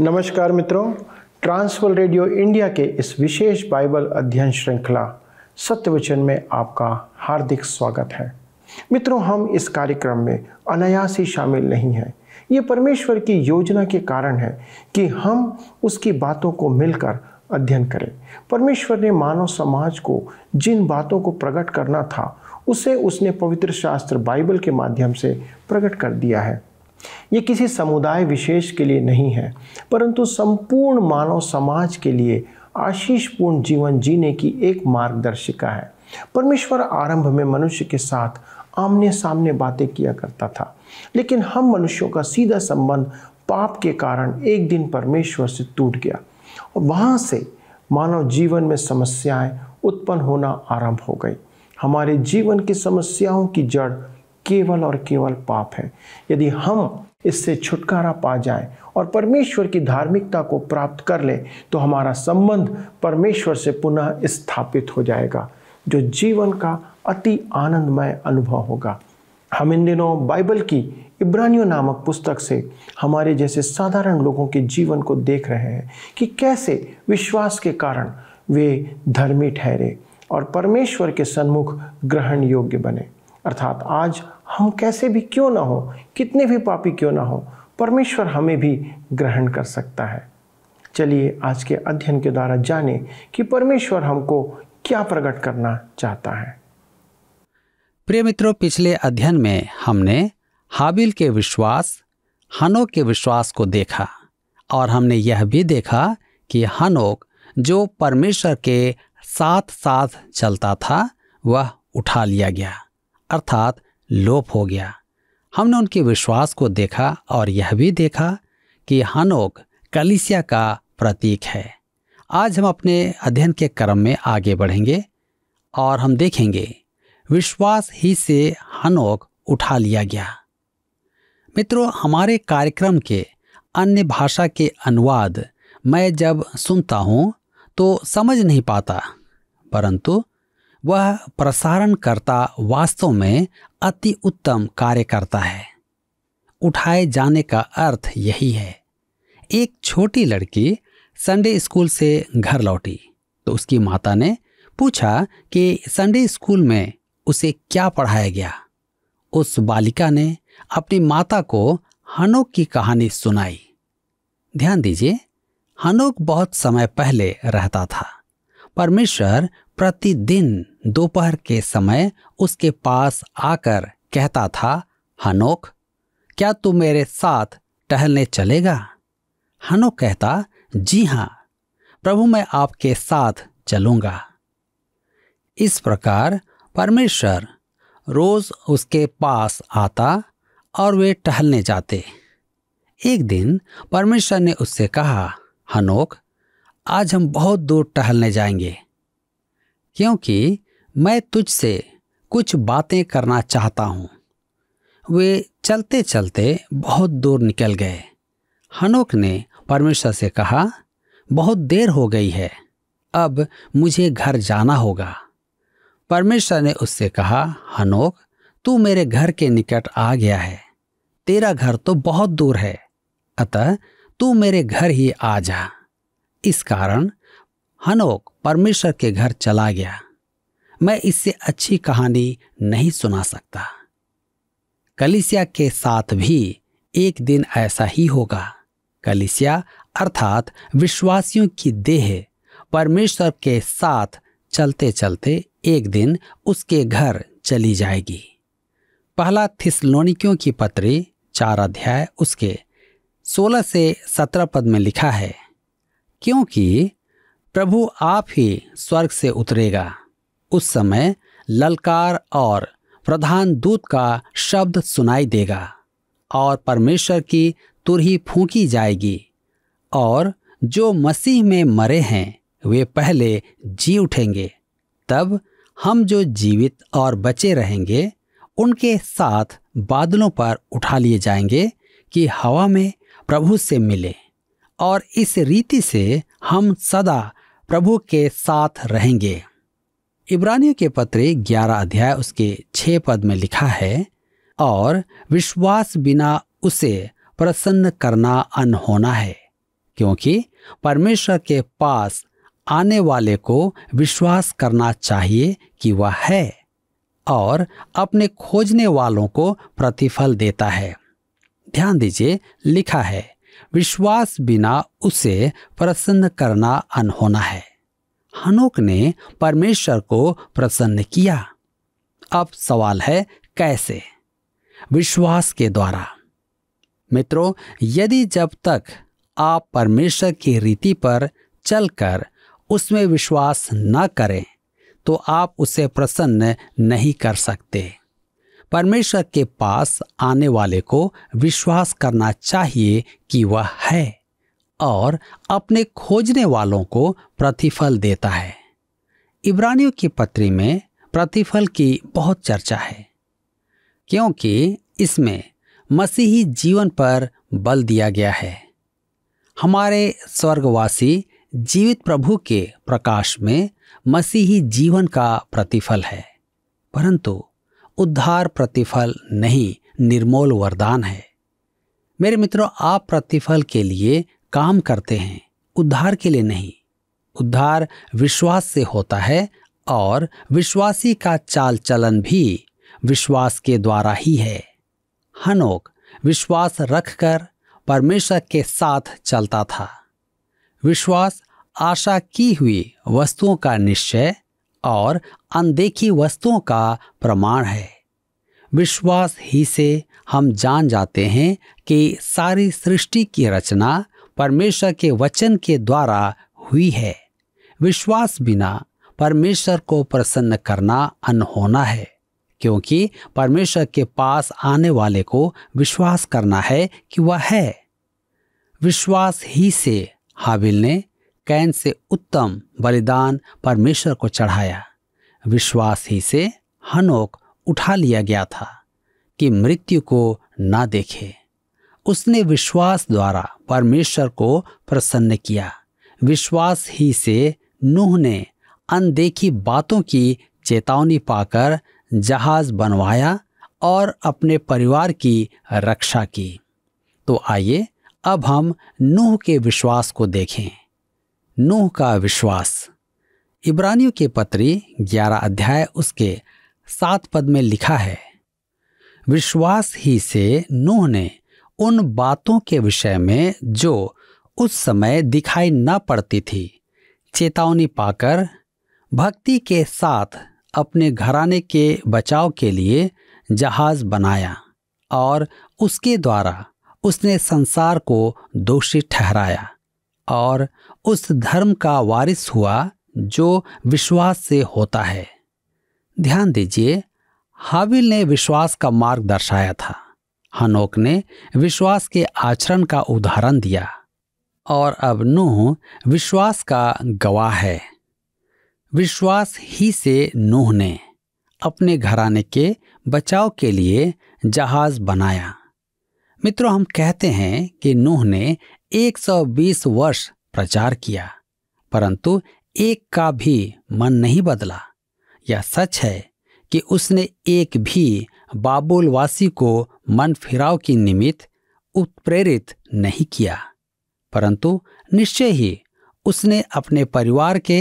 नमस्कार मित्रों Trans World radio India के इस विशेष बाइबल अध्ययन श्रृंखला सत्यवचन में आपका हार्दिक स्वागत है मित्रों हम इस कार्यक्रम में अनायास ही शामिल नहीं हैं ये परमेश्वर की योजना के कारण है कि हम उसकी बातों को मिलकर अध्ययन करें परमेश्वर ने मानव समाज को जिन बातों को प्रकट करना था उसे उसने पवित्र शास्त्र बाइबल के माध्यम से प्रकट कर दिया है ये किसी समुदाय विशेष के लिए नहीं है परंतु संपूर्ण मानव समाज के लिए आशीषपूर्ण जीवन जीने की एक मार्गदर्शिका है परमेश्वर आरंभ में मनुष्य के साथ आमने सामने बातें किया करता था लेकिन हम मनुष्यों का सीधा संबंध पाप के कारण एक दिन परमेश्वर से टूट गया और वहाँ से मानव जीवन में समस्याएं उत्पन्न होना आरंभ हो गई हमारे जीवन की समस्याओं की जड़ केवल और केवल पाप है यदि हम इससे छुटकारा पा जाए और परमेश्वर की धार्मिकता को प्राप्त कर ले तो हमारा संबंध परमेश्वर से पुनः स्थापित हो जाएगा जो जीवन का अति आनंदमय अनुभव होगा हम इन दिनों बाइबल की इब्रानियों नामक पुस्तक से हमारे जैसे साधारण लोगों के जीवन को देख रहे हैं कि कैसे विश्वास के कारण वे धर्मी ठहरे और परमेश्वर के सन्मुख ग्रहण योग्य बने अर्थात आज हम कैसे भी क्यों ना हो कितने भी पापी क्यों ना हो परमेश्वर हमें भी ग्रहण कर सकता है चलिए आज के अध्ययन के द्वारा जाने कि परमेश्वर हमको क्या प्रकट करना चाहता है प्रिय मित्रों पिछले अध्ययन में हमने हाबिल के विश्वास हनोक के विश्वास को देखा और हमने यह भी देखा कि हनोक जो परमेश्वर के साथ साथ चलता था वह उठा लिया गया अर्थात लोप हो गया हमने उनके विश्वास को देखा और यह भी देखा कि हनोक कलिसिया का प्रतीक है आज हम अपने अध्ययन के क्रम में आगे बढ़ेंगे और हम देखेंगे विश्वास ही से हनोक उठा लिया गया मित्रों हमारे कार्यक्रम के अन्य भाषा के अनुवाद मैं जब सुनता हूँ तो समझ नहीं पाता परंतु वह प्रसारणकर्ता वास्तव में अति उत्तम कार्य करता है उठाए जाने का अर्थ यही है एक छोटी लड़की संडे स्कूल से घर लौटी तो उसकी माता ने पूछा कि संडे स्कूल में उसे क्या पढ़ाया गया उस बालिका ने अपनी माता को हनोक की कहानी सुनाई ध्यान दीजिए हनोक बहुत समय पहले रहता था परमेश्वर प्रतिदिन दोपहर के समय उसके पास आकर कहता था हनोक क्या तू मेरे साथ टहलने चलेगा हनोक कहता जी हाँ प्रभु मैं आपके साथ चलूंगा इस प्रकार परमेश्वर रोज उसके पास आता और वे टहलने जाते एक दिन परमेश्वर ने उससे कहा हनोक आज हम बहुत दूर टहलने जाएंगे क्योंकि मैं तुझसे कुछ बातें करना चाहता हूँ वे चलते चलते बहुत दूर निकल गए हनोक ने परमेश्वर से कहा बहुत देर हो गई है अब मुझे घर जाना होगा परमेश्वर ने उससे कहा हनोक तू मेरे घर के निकट आ गया है तेरा घर तो बहुत दूर है अतः तू मेरे घर ही आ जा इस कारण हनोक परमेश्वर के घर चला गया मैं इससे अच्छी कहानी नहीं सुना सकता कलिसिया के साथ भी एक दिन ऐसा ही होगा कलिसिया अर्थात विश्वासियों की देह परमेश्वर के साथ चलते चलते एक दिन उसके घर चली जाएगी पहला थिसलोनिकियों की पत्री चार अध्याय उसके सोलह से सत्रह पद में लिखा है क्योंकि प्रभु आप ही स्वर्ग से उतरेगा उस समय ललकार और प्रधान दूत का शब्द सुनाई देगा और परमेश्वर की तुरही फूंकी जाएगी और जो मसीह में मरे हैं वे पहले जी उठेंगे तब हम जो जीवित और बचे रहेंगे उनके साथ बादलों पर उठा लिए जाएंगे कि हवा में प्रभु से मिले और इस रीति से हम सदा प्रभु के साथ रहेंगे इब्रानियों के पत्र ग्यारह अध्याय उसके 6 पद में लिखा है और विश्वास बिना उसे प्रसन्न करना अनहोना है क्योंकि परमेश्वर के पास आने वाले को विश्वास करना चाहिए कि वह है और अपने खोजने वालों को प्रतिफल देता है ध्यान दीजिए लिखा है विश्वास बिना उसे प्रसन्न करना अनहोना है हनोक ने परमेश्वर को प्रसन्न किया अब सवाल है कैसे विश्वास के द्वारा मित्रों यदि जब तक आप परमेश्वर की रीति पर चलकर उसमें विश्वास न करें तो आप उसे प्रसन्न नहीं कर सकते परमेश्वर के पास आने वाले को विश्वास करना चाहिए कि वह है और अपने खोजने वालों को प्रतिफल देता है इब्रानियों की पत्री में प्रतिफल की बहुत चर्चा है क्योंकि इसमें मसीही जीवन पर बल दिया गया है हमारे स्वर्गवासी जीवित प्रभु के प्रकाश में मसीही जीवन का प्रतिफल है परंतु उद्धार प्रतिफल नहीं निर्मोल वरदान है मेरे मित्रों आप प्रतिफल के लिए काम करते हैं उद्धार के लिए नहीं उद्धार विश्वास से होता है और विश्वासी का चाल चलन भी विश्वास के द्वारा ही है हनोक विश्वास रखकर परमेश्वर के साथ चलता था विश्वास आशा की हुई वस्तुओं का निश्चय और अनदेखी वस्तुओं का प्रमाण है विश्वास ही से हम जान जाते हैं कि सारी सृष्टि की रचना परमेश्वर के वचन के द्वारा हुई है विश्वास बिना परमेश्वर को प्रसन्न करना अनहोना है क्योंकि परमेश्वर के पास आने वाले को विश्वास करना है कि वह है विश्वास ही से हाबिल ने कैन से उत्तम बलिदान परमेश्वर को चढ़ाया विश्वास ही से हनोक उठा लिया गया था कि मृत्यु को ना देखे उसने विश्वास द्वारा परमेश्वर को प्रसन्न किया विश्वास ही से नूह ने अनदेखी बातों की चेतावनी पाकर जहाज बनवाया और अपने परिवार की रक्षा की तो आइए अब हम नूह के विश्वास को देखें नूह का विश्वास इब्रानियों के पत्री ग्यारह अध्याय उसके सात पद में लिखा है विश्वास ही से नूह ने उन बातों के विषय में जो उस समय दिखाई न पड़ती थी चेतावनी पाकर भक्ति के साथ अपने घराने के बचाव के लिए जहाज बनाया और उसके द्वारा उसने संसार को दोषी ठहराया और उस धर्म का वारिस हुआ जो विश्वास से होता है ध्यान दीजिए हाविल ने विश्वास का मार्ग दर्शाया था हनोक ने विश्वास के आचरण का उदाहरण दिया और अब नूह विश्वास का गवाह है विश्वास ही से नूह ने अपने घराने के बचाव के लिए जहाज बनाया मित्रों हम कहते हैं कि नूह ने 120 वर्ष प्रचार किया परंतु एक का भी मन नहीं बदला यह सच है कि उसने एक भी बाबुलवासी को मन फिराव की निमित्त उत्प्रेरित नहीं किया परंतु निश्चय ही उसने अपने परिवार के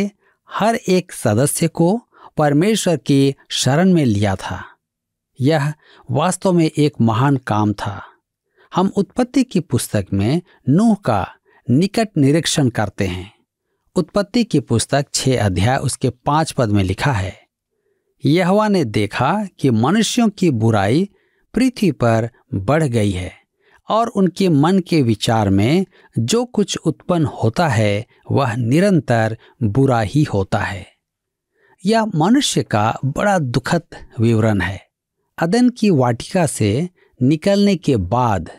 हर एक सदस्य को परमेश्वर की शरण में लिया था यह वास्तव में एक महान काम था हम उत्पत्ति की पुस्तक में नूह का निकट निरीक्षण करते हैं उत्पत्ति की पुस्तक छः अध्याय उसके पांच पद में लिखा है यहवा ने देखा कि मनुष्यों की बुराई पृथ्वी पर बढ़ गई है और उनके मन के विचार में जो कुछ उत्पन्न होता है वह निरंतर बुरा ही होता है यह मनुष्य का बड़ा दुखद विवरण है अदन की वाटिका से निकलने के बाद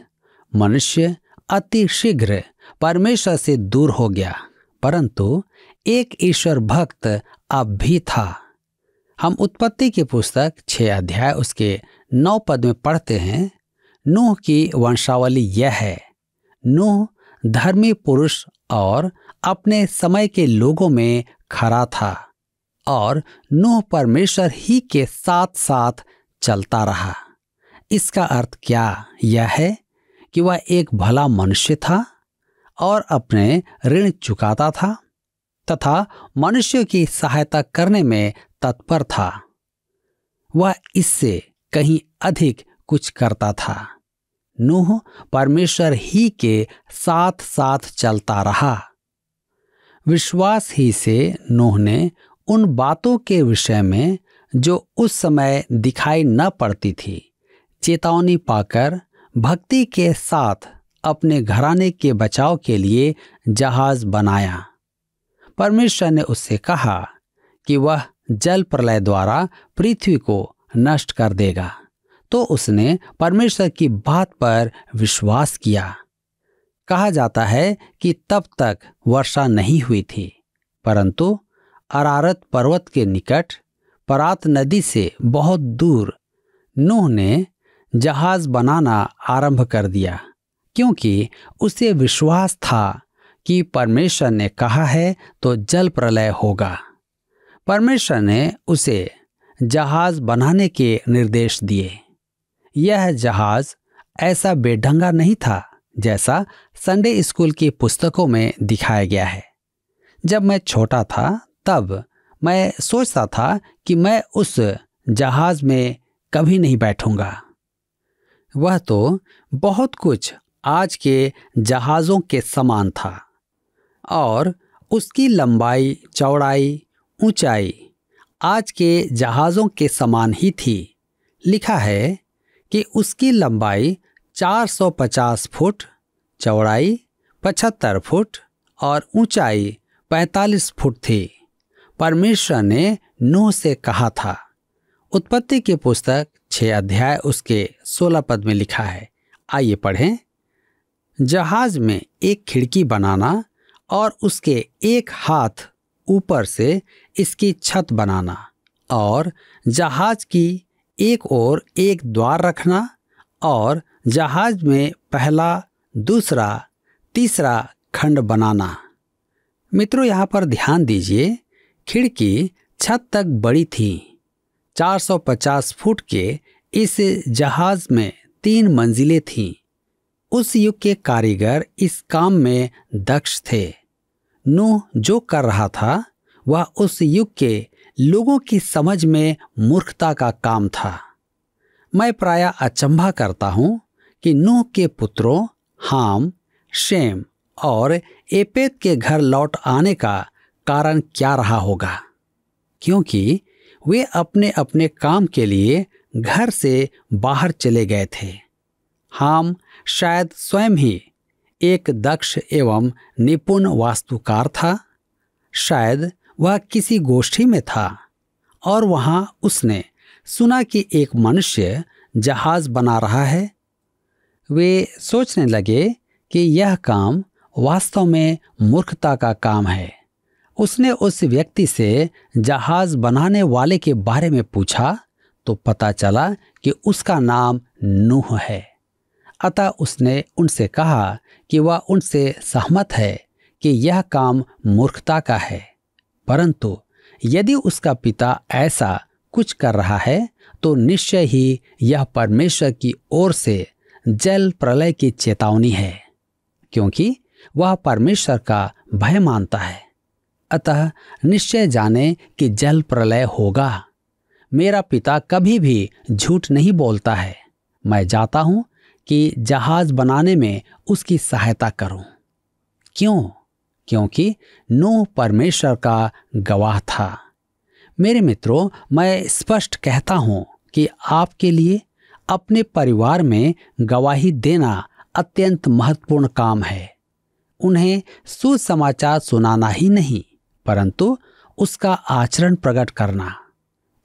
मनुष्य अति शीघ्र परमेश्वर से दूर हो गया परंतु एक ईश्वर भक्त अब भी था हम उत्पत्ति की पुस्तक छः अध्याय उसके नौ पद में पढ़ते हैं नूह की वंशावली यह है नूह धर्मी पुरुष और अपने समय के लोगों में खड़ा था और नूह परमेश्वर ही के साथ साथ चलता रहा इसका अर्थ क्या यह है कि वह एक भला मनुष्य था और अपने ऋण चुकाता था तथा मनुष्य की सहायता करने में तत्पर था वह इससे कहीं अधिक कुछ करता था नूह परमेश्वर ही के साथ साथ चलता रहा विश्वास ही से नूह ने उन बातों के विषय में जो उस समय दिखाई न पड़ती थी चेतावनी पाकर भक्ति के साथ अपने घराने के बचाव के लिए जहाज बनाया परमेश्वर ने उससे कहा कि वह जल प्रलय द्वारा पृथ्वी को नष्ट कर देगा तो उसने परमेश्वर की बात पर विश्वास किया कहा जाता है कि तब तक वर्षा नहीं हुई थी परंतु अरारत पर्वत के निकट परात नदी से बहुत दूर नूह ने जहाज बनाना आरंभ कर दिया क्योंकि उसे विश्वास था कि परमेश्वर ने कहा है तो जल प्रलय होगा परमेश्वर ने उसे जहाज बनाने के निर्देश दिए यह जहाज ऐसा बेढंगा नहीं था जैसा संडे स्कूल की पुस्तकों में दिखाया गया है जब मैं छोटा था तब मैं सोचता था कि मैं उस जहाज में कभी नहीं बैठूंगा वह तो बहुत कुछ आज के जहाज़ों के समान था और उसकी लंबाई चौड़ाई ऊंचाई आज के जहाज़ों के समान ही थी लिखा है कि उसकी लंबाई 450 फुट चौड़ाई 75 फुट और ऊंचाई 45 फुट थी परमेश्वर ने नो से कहा था उत्पत्ति की पुस्तक छः अध्याय उसके सोलह पद में लिखा है आइए पढ़ें जहाज में एक खिड़की बनाना और उसके एक हाथ ऊपर से इसकी छत बनाना और जहाज की एक ओर एक द्वार रखना और जहाज में पहला दूसरा तीसरा खंड बनाना मित्रों यहाँ पर ध्यान दीजिए खिड़की छत तक बड़ी थी 450 फुट के इस जहाज में तीन मंजिलें थीं उस युग के कारीगर इस काम में दक्ष थे नूह जो कर रहा था वह उस युग के लोगों की समझ में मूर्खता का काम था मैं प्राय अचंभा करता हूं कि नूह के पुत्रों हाम शेम और एपेत के घर लौट आने का कारण क्या रहा होगा क्योंकि वे अपने अपने काम के लिए घर से बाहर चले गए थे हाम शायद स्वयं ही एक दक्ष एवं निपुण वास्तुकार था शायद वह किसी गोष्ठी में था और वहाँ उसने सुना कि एक मनुष्य जहाज बना रहा है वे सोचने लगे कि यह काम वास्तव में मूर्खता का काम है उसने उस व्यक्ति से जहाज बनाने वाले के बारे में पूछा तो पता चला कि उसका नाम नूह है अतः उसने उनसे कहा कि वह उनसे सहमत है कि यह काम मूर्खता का है परंतु यदि उसका पिता ऐसा कुछ कर रहा है तो निश्चय ही यह परमेश्वर की ओर से जल प्रलय की चेतावनी है क्योंकि वह परमेश्वर का भय मानता है अतः निश्चय जाने कि जल प्रलय होगा मेरा पिता कभी भी झूठ नहीं बोलता है मैं जाता हूँ कि जहाज बनाने में उसकी सहायता करूं क्यों क्योंकि नो परमेश्वर का गवाह था मेरे मित्रों मैं स्पष्ट कहता हूं कि आपके लिए अपने परिवार में गवाही देना अत्यंत महत्वपूर्ण काम है उन्हें सुसमाचार सुनाना ही नहीं परंतु उसका आचरण प्रकट करना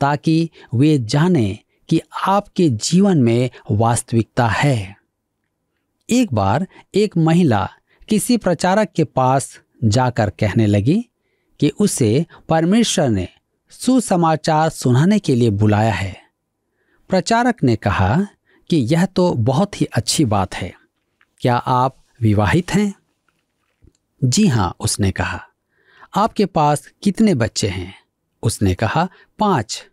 ताकि वे जाने कि आपके जीवन में वास्तविकता है एक बार एक महिला किसी प्रचारक के पास जाकर कहने लगी कि उसे परमेश्वर ने सुसमाचार सुनाने के लिए बुलाया है प्रचारक ने कहा कि यह तो बहुत ही अच्छी बात है क्या आप विवाहित हैं जी हां उसने कहा आपके पास कितने बच्चे हैं उसने कहा पांच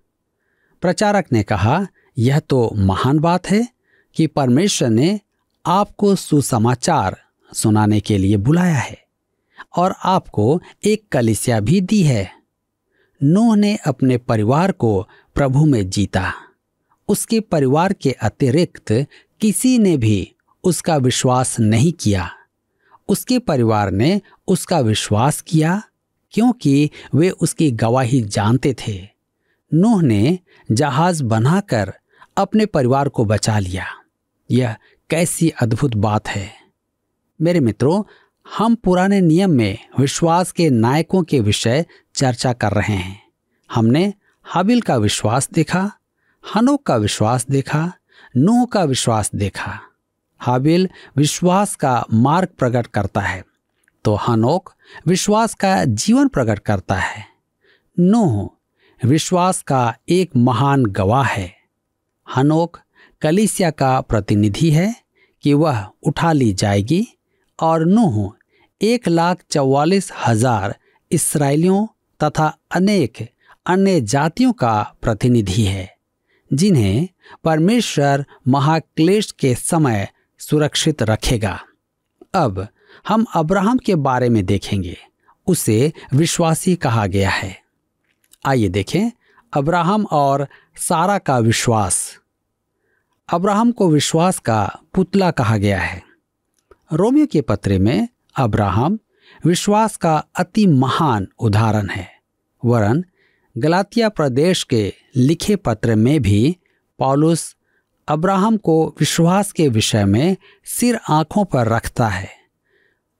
प्रचारक ने कहा यह तो महान बात है कि परमेश्वर ने आपको सुसमाचार सुनाने के लिए बुलाया है और आपको एक कलिसिया भी दी है नूह ने अपने परिवार को प्रभु में जीता उसके परिवार के अतिरिक्त किसी ने भी उसका विश्वास नहीं किया उसके परिवार ने उसका विश्वास किया क्योंकि वे उसकी गवाही जानते थे नूह ने जहाज बनाकर अपने परिवार को बचा लिया यह कैसी अद्भुत बात है मेरे मित्रों हम पुराने नियम में विश्वास के नायकों के विषय चर्चा कर रहे हैं हमने हबिल का विश्वास देखा हनोक का विश्वास देखा नूह का विश्वास देखा हाबिल विश्वास का मार्ग प्रकट करता है तो हनोक विश्वास का जीवन प्रकट करता है नूह विश्वास का एक महान गवाह है हनोक कलिसिया का प्रतिनिधि है कि वह उठा ली जाएगी और नूह एक लाख चौवालीस हजार इसराइलियों तथा अनेक अन्य जातियों का प्रतिनिधि है जिन्हें परमेश्वर महाक्लेश के समय सुरक्षित रखेगा अब हम अब्राहम के बारे में देखेंगे उसे विश्वासी कहा गया है आइए देखें अब्राहम और सारा का विश्वास अब्राहम को विश्वास का पुतला कहा गया है रोमियो के पत्रे में अब्राहम विश्वास का अति महान उदाहरण है वरन गलातिया प्रदेश के लिखे पत्र में भी पॉलुस अब्राहम को विश्वास के विषय में सिर आंखों पर रखता है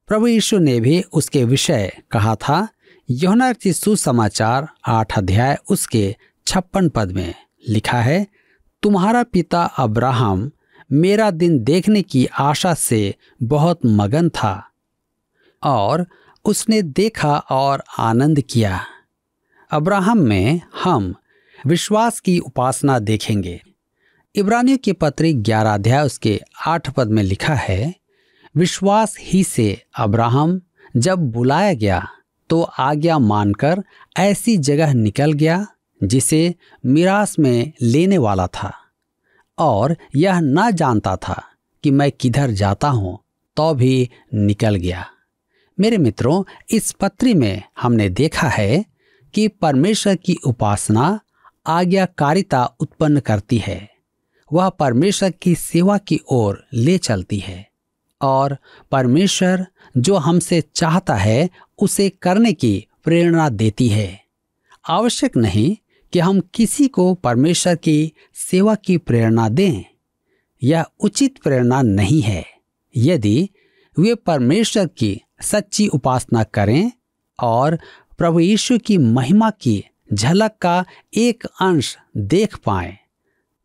प्रभु यीशु ने भी उसके विषय कहा था यहुना की सुसमाचार आठ अध्याय उसके छप्पन पद में लिखा है तुम्हारा पिता अब्राहम मेरा दिन देखने की आशा से बहुत मगन था और उसने देखा और आनंद किया अब्राहम में हम विश्वास की उपासना देखेंगे इब्रानियों के पत्री ग्यारह अध्याय उसके आठ पद में लिखा है विश्वास ही से अब्राहम जब बुलाया गया तो आज्ञा मानकर ऐसी जगह निकल गया जिसे मिरास में लेने वाला था और यह न जानता था कि मैं किधर जाता हूं तो भी निकल गया मेरे मित्रों इस पत्री में हमने देखा है कि परमेश्वर की उपासना आज्ञाकारिता उत्पन्न करती है वह परमेश्वर की सेवा की ओर ले चलती है और परमेश्वर जो हमसे चाहता है उसे करने की प्रेरणा देती है आवश्यक नहीं कि हम किसी को परमेश्वर की सेवा की प्रेरणा दें यह उचित प्रेरणा नहीं है यदि वे परमेश्वर की सच्ची उपासना करें और प्रभु यीशु की महिमा की झलक का एक अंश देख पाएं,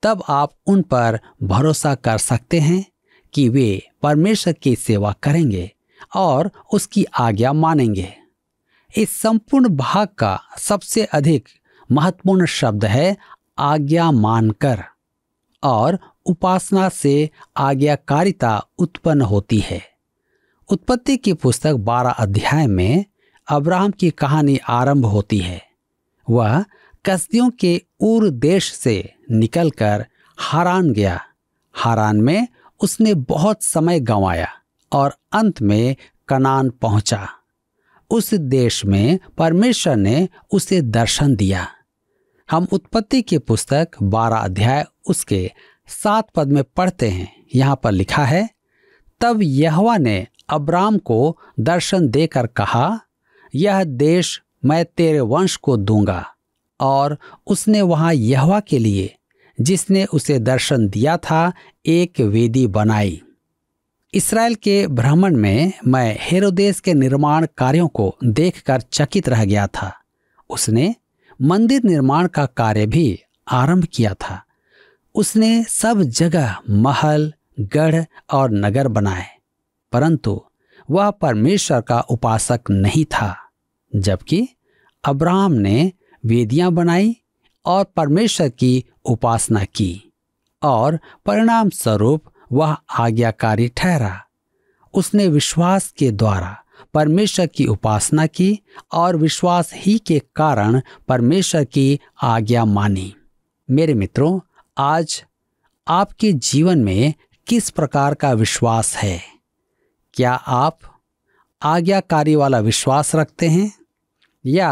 तब आप उन पर भरोसा कर सकते हैं कि वे परमेश्वर की सेवा करेंगे और उसकी आज्ञा मानेंगे इस संपूर्ण भाग का सबसे अधिक महत्वपूर्ण शब्द है आज्ञा मानकर और उपासना से आज्ञाकारिता उत्पन्न होती है उत्पत्ति की पुस्तक बारह अध्याय में अब्राहम की कहानी आरंभ होती है वह कस्तियों के ऊर देश से निकलकर हारान गया हारान में उसने बहुत समय गंवाया और अंत में कनान पहुंचा उस देश में परमेश्वर ने उसे दर्शन दिया हम उत्पत्ति की पुस्तक बारह अध्याय उसके सात पद में पढ़ते हैं यहाँ पर लिखा है तब यहवा ने अब्राम को दर्शन देकर कहा यह देश मैं तेरे वंश को दूंगा और उसने वहाँ यहवा के लिए जिसने उसे दर्शन दिया था एक वेदी बनाई इसराइल के भ्रमण में मैं हेरोदेश के निर्माण कार्यों को देखकर चकित रह गया था उसने मंदिर निर्माण का कार्य भी आरंभ किया था उसने सब जगह महल गढ़ और नगर बनाए परंतु वह परमेश्वर का उपासक नहीं था जबकि अब्राहम ने वेदियां बनाई और परमेश्वर की उपासना की और परिणाम स्वरूप वह आज्ञाकारी ठहरा उसने विश्वास के द्वारा परमेश्वर की उपासना की और विश्वास ही के कारण परमेश्वर की आज्ञा मानी मेरे मित्रों आज आपके जीवन में किस प्रकार का विश्वास है क्या आप आज्ञाकारी वाला विश्वास रखते हैं या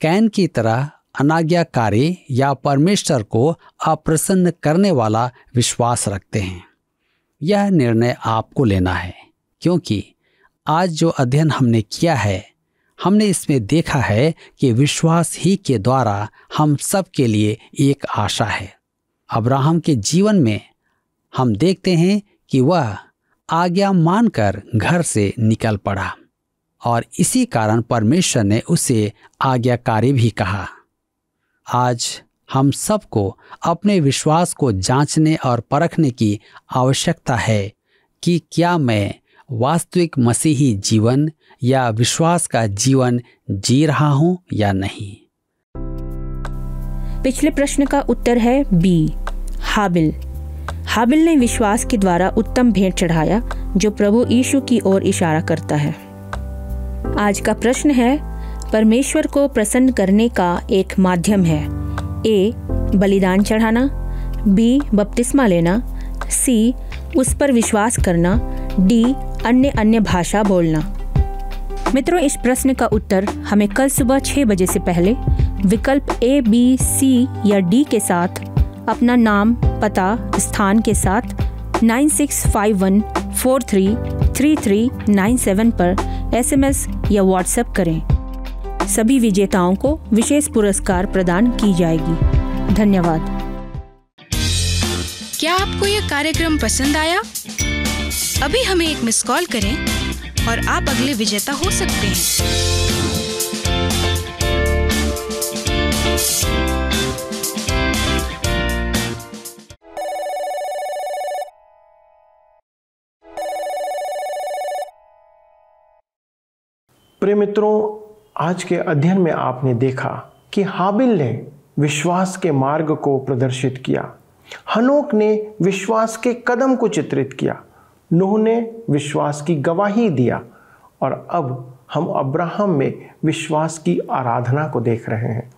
कैन की तरह अनाज्ञाकारी या परमेश्वर को अप्रसन्न करने वाला विश्वास रखते हैं यह निर्णय आपको लेना है क्योंकि आज जो अध्ययन हमने किया है हमने इसमें देखा है कि विश्वास ही के द्वारा हम सब के लिए एक आशा है अब्राहम के जीवन में हम देखते हैं कि वह आज्ञा मानकर घर से निकल पड़ा और इसी कारण परमेश्वर ने उसे आज्ञाकारी भी कहा आज हम सबको अपने विश्वास को जांचने और परखने की आवश्यकता है कि क्या मैं वास्तविक मसीही जीवन या विश्वास का जीवन जी रहा हूं या नहीं पिछले प्रश्न का उत्तर है बी हाबिल हाबिल ने विश्वास के द्वारा उत्तम भेंट चढ़ाया जो प्रभु यीशु की ओर इशारा करता है आज का प्रश्न है परमेश्वर को प्रसन्न करने का एक माध्यम है ए बलिदान चढ़ाना बी बपतिस्मा लेना सी उस पर विश्वास करना डी अन्य अन्य भाषा बोलना मित्रों इस प्रश्न का उत्तर हमें कल सुबह छः बजे से पहले विकल्प ए बी सी या डी के साथ अपना नाम पता स्थान के साथ 9651433397 पर एसएमएस या व्हाट्सएप करें सभी विजेताओं को विशेष पुरस्कार प्रदान की जाएगी धन्यवाद क्या आपको यह कार्यक्रम पसंद आया अभी हमें एक मिस कॉल करें और आप अगले विजेता हो सकते हैं प्रिय मित्रों आज के अध्ययन में आपने देखा कि हाबिल ने विश्वास के मार्ग को प्रदर्शित किया हनोक ने विश्वास के कदम को चित्रित किया नूह ने विश्वास की गवाही दिया और अब हम अब्राहम में विश्वास की आराधना को देख रहे हैं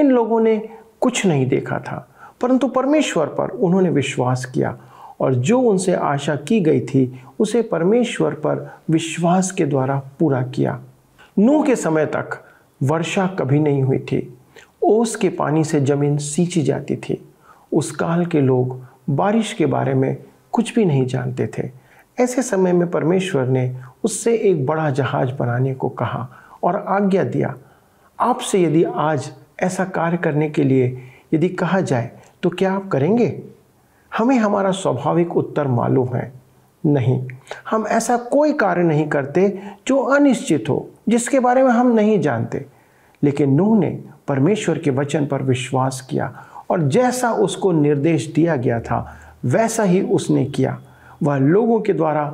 इन लोगों ने कुछ नहीं देखा था परंतु परमेश्वर पर उन्होंने विश्वास किया और जो उनसे आशा की गई थी उसे परमेश्वर पर विश्वास के द्वारा पूरा किया नू के समय तक वर्षा कभी नहीं हुई थी ओस के पानी से जमीन सींची जाती थी उस काल के लोग बारिश के बारे में कुछ भी नहीं जानते थे ऐसे समय में परमेश्वर ने उससे एक बड़ा जहाज बनाने को कहा और आज्ञा दिया आपसे यदि आज ऐसा कार्य करने के लिए यदि कहा जाए तो क्या आप करेंगे हमें हमारा स्वाभाविक उत्तर मालूम है नहीं हम ऐसा कोई कार्य नहीं करते जो अनिश्चित हो जिसके बारे में हम नहीं जानते लेकिन नूह ने परमेश्वर के वचन पर विश्वास किया और जैसा उसको निर्देश दिया गया था वैसा ही उसने किया वह लोगों के द्वारा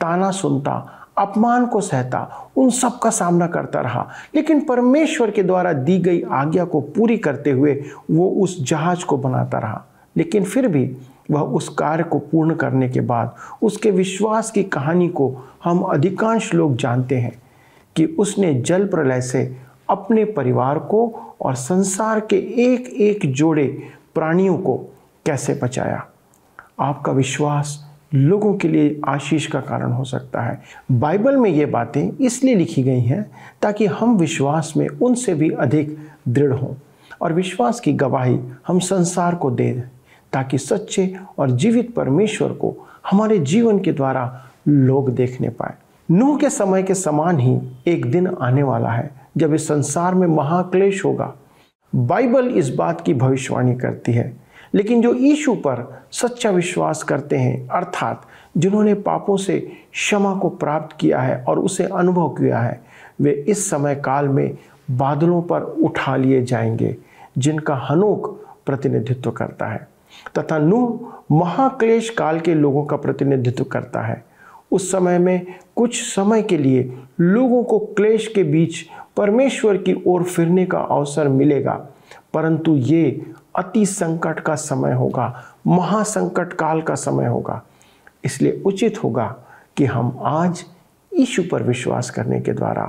ताना सुनता अपमान को सहता उन सब का सामना करता रहा लेकिन परमेश्वर के द्वारा दी गई आज्ञा को पूरी करते हुए वो उस जहाज को बनाता रहा लेकिन फिर भी वह उस कार्य को पूर्ण करने के बाद उसके विश्वास की कहानी को हम अधिकांश लोग जानते हैं कि उसने जल प्रलय से अपने परिवार को और संसार के एक एक जोड़े प्राणियों को कैसे बचाया आपका विश्वास लोगों के लिए आशीष का कारण हो सकता है बाइबल में ये बातें इसलिए लिखी गई हैं ताकि हम विश्वास में उनसे भी अधिक दृढ़ हों और विश्वास की गवाही हम संसार को दे ताकि सच्चे और जीवित परमेश्वर को हमारे जीवन के द्वारा लोग देखने पाए नूह के समय के समान ही एक दिन आने वाला है जब इस संसार में महाक्लेश होगा बाइबल इस बात की भविष्यवाणी करती है लेकिन जो ईशु पर सच्चा विश्वास करते हैं अर्थात जिन्होंने पापों से क्षमा को प्राप्त किया है और उसे अनुभव किया है वे इस समय काल में बादलों पर उठा लिए जाएंगे जिनका हनोक प्रतिनिधित्व करता है तथा नूह महाक्लेश काल के लोगों का प्रतिनिधित्व करता है उस समय में कुछ समय के लिए लोगों को क्लेश के बीच परमेश्वर की ओर फिरने का अवसर मिलेगा परंतु ये अति संकट का समय होगा महासंकट काल का समय होगा इसलिए उचित होगा कि हम आज ईशु पर विश्वास करने के द्वारा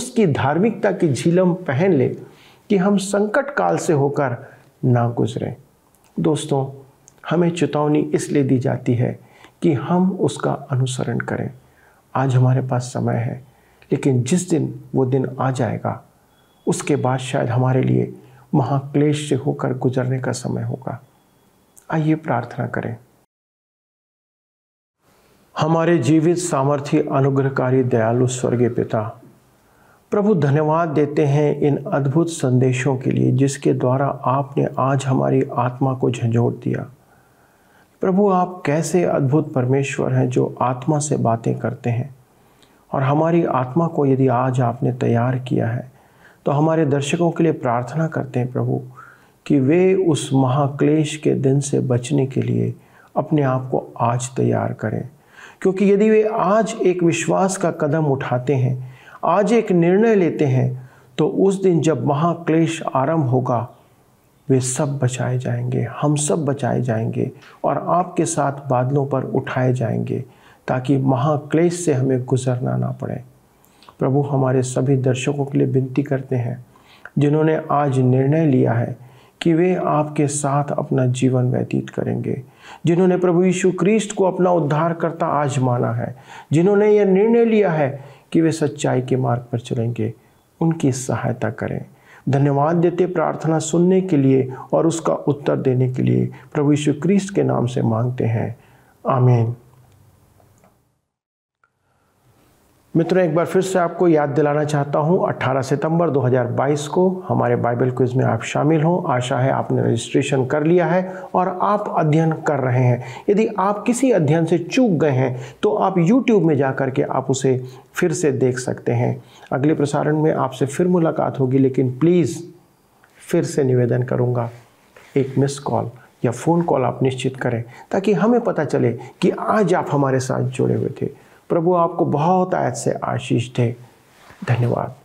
उसकी धार्मिकता की झीलम पहन ले कि हम संकट काल से होकर ना गुजरें दोस्तों हमें चेतावनी इसलिए दी जाती है कि हम उसका अनुसरण करें आज हमारे पास समय है लेकिन जिस दिन वो दिन आ जाएगा उसके बाद शायद हमारे लिए महाक्लेश से होकर गुजरने का समय होगा आइए प्रार्थना करें हमारे जीवित सामर्थ्य अनुग्रहकारी दयालु स्वर्गीय पिता प्रभु धन्यवाद देते हैं इन अद्भुत संदेशों के लिए जिसके द्वारा आपने आज हमारी आत्मा को झंझोड़ दिया प्रभु आप कैसे अद्भुत परमेश्वर हैं जो आत्मा से बातें करते हैं और हमारी आत्मा को यदि आज आपने तैयार किया है तो हमारे दर्शकों के लिए प्रार्थना करते हैं प्रभु कि वे उस महाक्लेश के दिन से बचने के लिए अपने आप को आज तैयार करें क्योंकि यदि वे आज एक विश्वास का कदम उठाते हैं आज एक निर्णय लेते हैं तो उस दिन जब महाक्लेश आरंभ होगा वे सब बचाए जाएंगे हम सब बचाए जाएंगे और आपके साथ बादलों पर उठाए जाएंगे ताकि महाक्लेश से हमें गुजरना ना पड़े प्रभु हमारे सभी दर्शकों के लिए विनती करते हैं जिन्होंने आज निर्णय लिया है कि वे आपके साथ अपना जीवन व्यतीत करेंगे जिन्होंने प्रभु यीशु क्रिस्ट को अपना उद्धारकर्ता आज माना है जिन्होंने यह निर्णय लिया है कि वे सच्चाई के मार्ग पर चलेंगे उनकी सहायता करें धन्यवाद देते प्रार्थना सुनने के लिए और उसका उत्तर देने के लिए प्रभु यीशु क्रिस्ट के नाम से मांगते हैं आमीन मित्रों एक बार फिर से आपको याद दिलाना चाहता हूं 18 सितंबर 2022 को हमारे बाइबल क्विज में आप शामिल हों आशा है आपने रजिस्ट्रेशन कर लिया है और आप अध्ययन कर रहे हैं यदि आप किसी अध्ययन से चूक गए हैं तो आप YouTube में जा कर के आप उसे फिर से देख सकते हैं अगले प्रसारण में आपसे फिर मुलाकात होगी लेकिन प्लीज़ फिर से निवेदन करूँगा एक मिस कॉल या फ़ोन कॉल आप निश्चित करें ताकि हमें पता चले कि आज आप हमारे साथ जुड़े हुए थे प्रभु आपको बहुत आयत से आशीष दे धन्यवाद